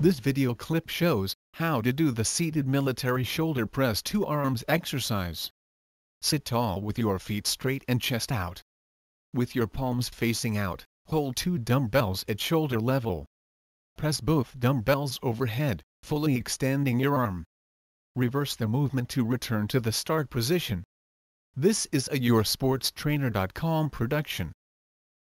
This video clip shows how to do the seated military shoulder press two arms exercise. Sit tall with your feet straight and chest out. With your palms facing out, hold two dumbbells at shoulder level. Press both dumbbells overhead, fully extending your arm. Reverse the movement to return to the start position. This is a YourSportsTrainer.com production.